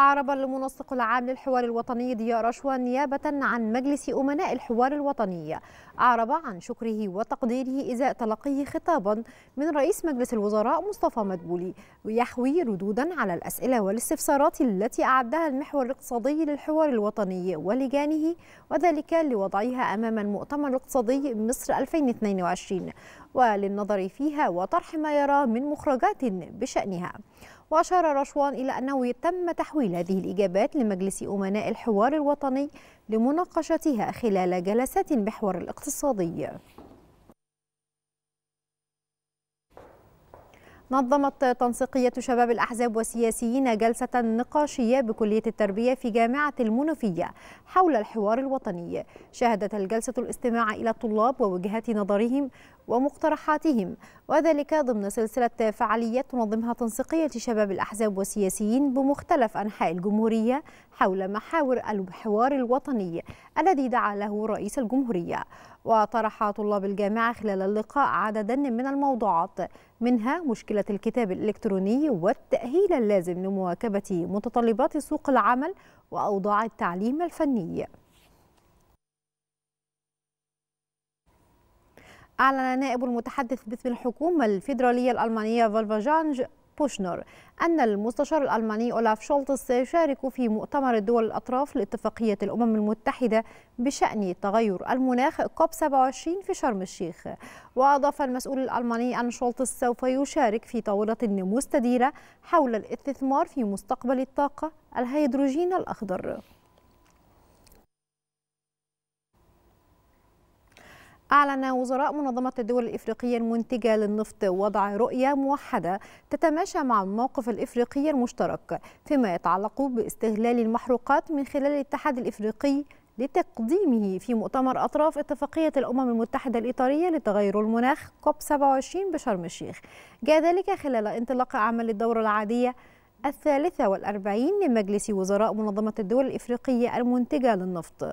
أعرب المنسق العام للحوار الوطني ضياء رشوة نيابة عن مجلس أمناء الحوار الوطني أعرب عن شكره وتقديره إزاء تلقيه خطابا من رئيس مجلس الوزراء مصطفى مدبولي ويحوي ردودا على الأسئلة والاستفسارات التي أعدها المحور الاقتصادي للحوار الوطني ولجانه وذلك لوضعها أمام المؤتمر الاقتصادي مصر 2022 وللنظر فيها وطرح ما يرى من مخرجات بشأنها وأشار رشوان إلى أنه تم تحويل هذه الإجابات لمجلس أمناء الحوار الوطني لمناقشتها خلال جلسات محور الاقتصادي نظمت تنسيقية شباب الأحزاب والسياسيين جلسة نقاشية بكلية التربية في جامعة المنوفية حول الحوار الوطني شهدت الجلسة الاستماع إلى الطلاب ووجهات نظرهم ومقترحاتهم وذلك ضمن سلسلة فعاليات تنظمها تنسيقية شباب الأحزاب والسياسيين بمختلف أنحاء الجمهورية حول محاور الحوار الوطني الذي دعا له رئيس الجمهورية وطرح طلاب الجامعة خلال اللقاء عددا من الموضوعات منها مشكلة الكتاب الإلكتروني والتأهيل اللازم لمواكبة متطلبات سوق العمل وأوضاع التعليم الفني أعلن نائب المتحدث باسم الحكومة الفيدرالية الألمانية فولفا جانج بوشنر أن المستشار الألماني أولاف شولتس سيشارك في مؤتمر الدول الأطراف لاتفاقية الأمم المتحدة بشأن تغير المناخ كوب 27 في شرم الشيخ وأضاف المسؤول الألماني أن شولتس سوف يشارك في طاولة مستديرة حول الاستثمار في مستقبل الطاقة الهيدروجين الأخضر أعلن وزراء منظمة الدول الإفريقية المنتجة للنفط وضع رؤية موحدة تتماشى مع الموقف الإفريقي المشترك فيما يتعلق باستغلال المحروقات من خلال الاتحاد الإفريقي لتقديمه في مؤتمر أطراف اتفاقية الأمم المتحدة الإطارية لتغير المناخ كوب 27 بشرم الشيخ جاء ذلك خلال انطلاق أعمال الدورة العادية الثالثة والأربعين لمجلس وزراء منظمة الدول الإفريقية المنتجة للنفط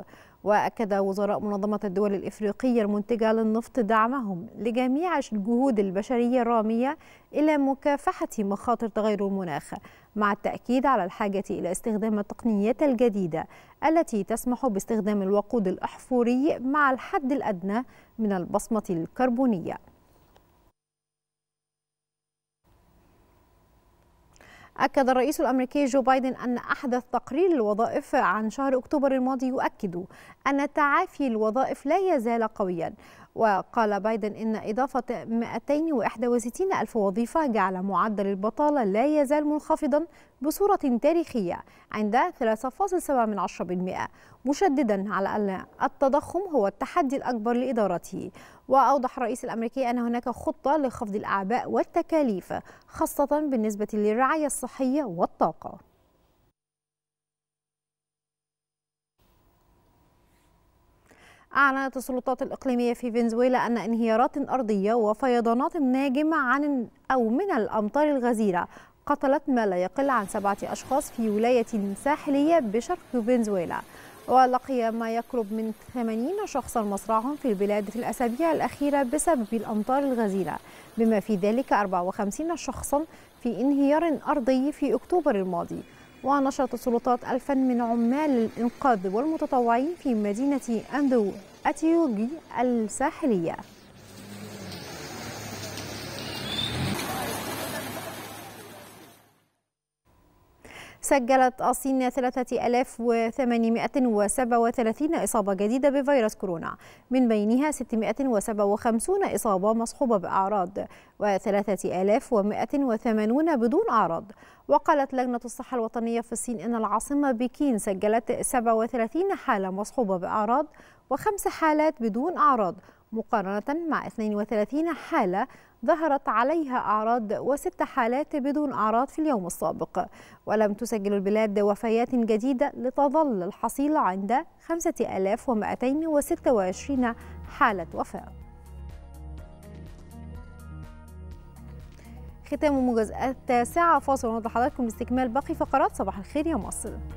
وأكد وزراء منظمة الدول الإفريقية المنتجة للنفط دعمهم لجميع الجهود البشرية الرامية إلى مكافحة مخاطر تغير المناخ مع التأكيد على الحاجة إلى استخدام التقنيات الجديدة التي تسمح باستخدام الوقود الأحفوري مع الحد الأدنى من البصمة الكربونية أكد الرئيس الأمريكي جو بايدن أن أحدث تقرير للوظائف عن شهر أكتوبر الماضي يؤكد أن تعافي الوظائف لا يزال قويا وقال بايدن إن إضافة 261 ألف وظيفة جعل معدل البطالة لا يزال منخفضا بصورة تاريخية عند 3.7% مشددا على أن التضخم هو التحدي الأكبر لإدارته وأوضح الرئيس الأمريكي أن هناك خطة لخفض الأعباء والتكاليف خاصة بالنسبة للرعاية الصحية والطاقة أعلنت السلطات الإقليمية في فنزويلا أن انهيارات أرضية وفيضانات ناجمة عن أو من الأمطار الغزيرة قتلت ما لا يقل عن سبعة أشخاص في ولاية ساحلية بشرق فنزويلا ولقي ما يقرب من 80 شخصا مصرعهم في البلاد في الأسابيع الأخيرة بسبب الأمطار الغزيرة بما في ذلك 54 شخصا في انهيار أرضي في أكتوبر الماضي ونشرت السلطات ألفا من عمال الإنقاذ والمتطوعين في مدينة أندو أتيوغي الساحلية سجلت الصين 3837 إصابة جديدة بفيروس كورونا من بينها 657 إصابة مصحوبة بأعراض و3180 بدون أعراض وقالت لجنة الصحة الوطنية في الصين إن العاصمة بكين سجلت 37 حالة مصحوبة بأعراض وخمس حالات بدون أعراض مقارنة مع 32 حالة ظهرت عليها أعراض وست حالات بدون أعراض في اليوم السابق ولم تسجل البلاد وفيات جديدة لتظل الحصيلة عند 5226 حالة وفاة ختام موجز التاسعة فاصل ونوضح حضراتكم باستكمال باقي فقرات صباح الخير يا مصر